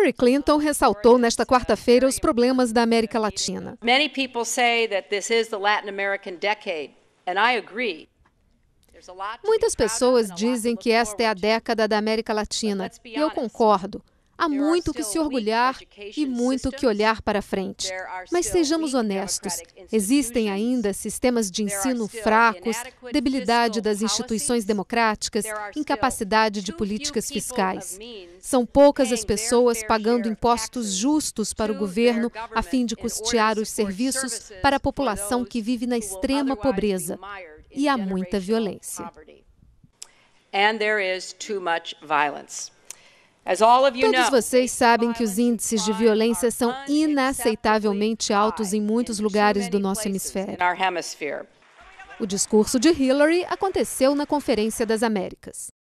Hillary Clinton ressaltou nesta quarta-feira os problemas da América Latina. Muitas pessoas dizem que esta é a década da América Latina, e eu concordo. Há muito que se orgulhar e muito que olhar para frente. Mas sejamos honestos: existem ainda sistemas de ensino fracos, debilidade das instituições democráticas, incapacidade de políticas fiscais. São poucas as pessoas pagando impostos justos para o governo a fim de custear os serviços para a população que vive na extrema pobreza. E há muita violência. and there is too much violence. Todos vocês sabem que os índices de violência são inaceitavelmente altos em muitos lugares do nosso hemisfério. O discurso de Hillary aconteceu na Conferência das Américas.